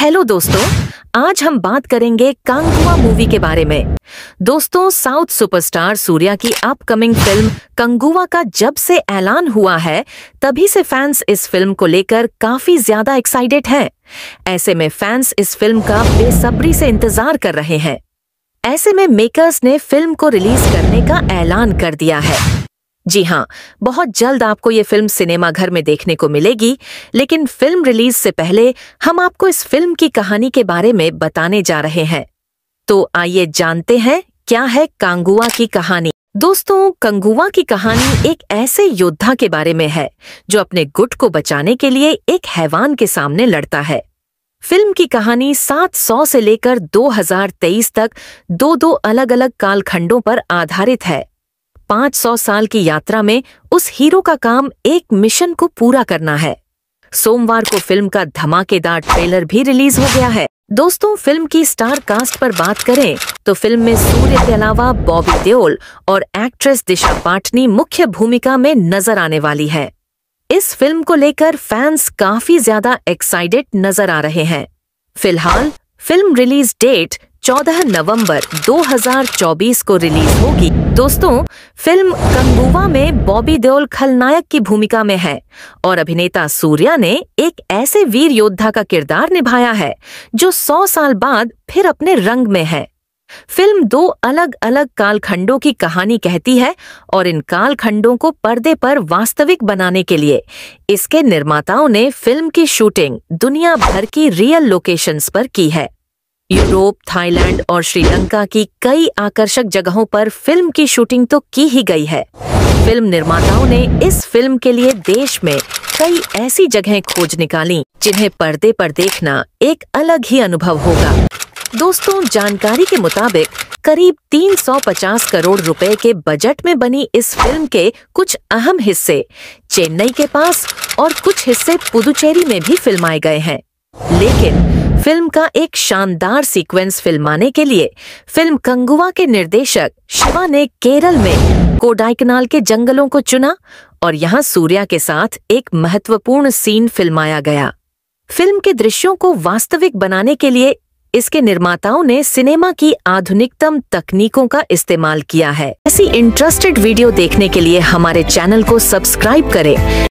hello दोस्तों आज हम बात करेंगे कंगुआ मूवी के बारे में दोस्तों साउथ सुपरस्टार सूर्या की अपकमिंग फिल्म कंगुआ का जब से ऐलान हुआ है तभी से फैंस इस फिल्म को लेकर काफी ज्यादा एक्साइटेड हैं ऐसे में फैंस इस फिल्म का बेसब्री से इंतजार कर रहे हैं ऐसे में मेकर्स ने फिल्म को रिलीज करने का ऐलान कर दिया है जी हाँ बहुत जल्द आपको ये फिल्म सिनेमाघर में देखने को मिलेगी लेकिन फिल्म रिलीज से पहले हम आपको इस फिल्म की कहानी के बारे में बताने जा रहे हैं तो आइए जानते हैं क्या है कांगुआ की कहानी दोस्तों कंगुआ की कहानी एक ऐसे योद्धा के बारे में है जो अपने गुट को बचाने के लिए एक हैवान के सामने लड़ता है फिल्म की कहानी 700 से लेकर 2023 तक दो दो अलग अलग कालखंडों पर आधारित है 500 साल की यात्रा में उस हीरो का काम एक मिशन को पूरा करना है सोमवार को फिल्म का धमाकेदार ट्रेलर भी रिलीज हो गया है दोस्तों फिल्म की स्टार कास्ट पर बात करें तो फिल्म में सूर्य के अलावा बॉबी देओल और एक्ट्रेस दिशा पाटनी मुख्य भूमिका में नजर आने वाली है इस फिल्म को लेकर फैंस काफी ज्यादा एक्साइटेड नजर आ रहे हैं फिलहाल फिल्म रिलीज डेट 14 नवंबर 2024 को रिलीज होगी दोस्तों फिल्म कंगुवा में बॉबी देओल खलनायक की भूमिका में है और अभिनेता सूर्या ने एक ऐसे वीर योद्धा का किरदार निभाया है जो 100 साल बाद फिर अपने रंग में है फिल्म दो अलग अलग कालखंडों की कहानी कहती है और इन कालखंडों को पर्दे पर वास्तविक बनाने के लिए इसके निर्माताओं ने फिल्म की शूटिंग दुनिया भर की रियल लोकेशंस पर की है यूरोप थाईलैंड और श्रीलंका की कई आकर्षक जगहों पर फिल्म की शूटिंग तो की ही गई है फिल्म निर्माताओं ने इस फिल्म के लिए देश में कई ऐसी जगह खोज निकाली जिन्हें पर्दे पर देखना एक अलग ही अनुभव होगा दोस्तों जानकारी के मुताबिक करीब 350 करोड़ रुपए के बजट में बनी इस फिल्म के कुछ अहम हिस्से चेन्नई के पास और कुछ हिस्से पुदुचेरी में भी फिल्माए गए हैं लेकिन फिल्म का एक शानदार सीक्वेंस फिल्माने के लिए फिल्म कंगुआ के निर्देशक शिवा ने केरल में कोडाइकनाल के जंगलों को चुना और यहाँ सूर्या के साथ एक महत्वपूर्ण सीन फिल्माया गया फिल्म के दृश्यों को वास्तविक बनाने के लिए इसके निर्माताओं ने सिनेमा की आधुनिकतम तकनीकों का इस्तेमाल किया है ऐसी इंटरेस्टेड वीडियो देखने के लिए हमारे चैनल को सब्सक्राइब करें